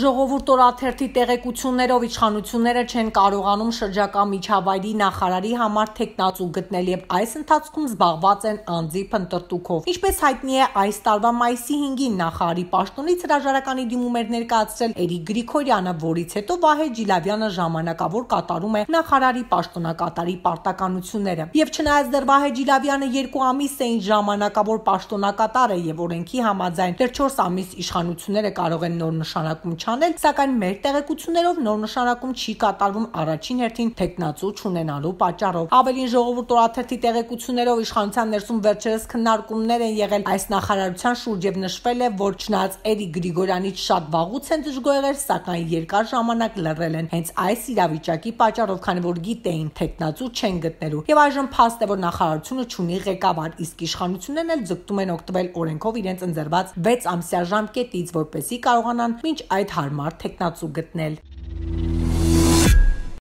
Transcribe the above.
Ժողովուրդ օրաթերթի տեղեկություններով իշխանությունները չեն կարողանում շրջակա միջավայրի նախարարի համար տեխնացու գտնել եւ այս ընթացքում զբաղված են անձի փնտրտուքով։ Ինչպես հայտնի է, այս տարվա մայիսի 5-ին նախարարի պաշտոնից հրաժարականի դիմում էր ներկայացրել Էրիկ Գրիգորյանը, որից հետո Վահե Ջիլավյանը ժամանակավոր կատարում է նախարարի պաշտոնակատարի պարտականությունները։ Եվ չնայած դեռ Վահե Ջիլավյանը 2 ամիս է ինչ ժամանակավոր պաշտոնակատար է եւ օրենքի համաձայն դեռ 4 ամիս իշխանությունները կարող են նոր նշանակում անել, սակայն մեր տեղեկություններով նոր նշանակում չի կատարվում առաջին հերթին տեխնացու չունենալու պատճառով։ Ավելին ժողովրդորաթերթի տեղեկություններով իշխանության ներսում վերջերս քննարկումներ են եղել այս նախարարության շուրջ եւ նշվել է, որ չնայած Էրիկ Գրիգորյանից շատ վաղուց են դժգոհել, սակայն երկար ժամանակ լռել են հենց այս իրավիճակի պատճառով, քանի որ գիտեին տեխնացու չեն գտնելու։ Եվ այժմ փաստ է, որ նախարարությունը չունի ղեկավար, իսկ իշխանություններն էլ ձգտում են օգտվել օրենքով իրենց ընձեռված 6 ամսյա ժամկետից, որպեսզի կարողանան մինչ այդ հարմար թեկնածու գտնել։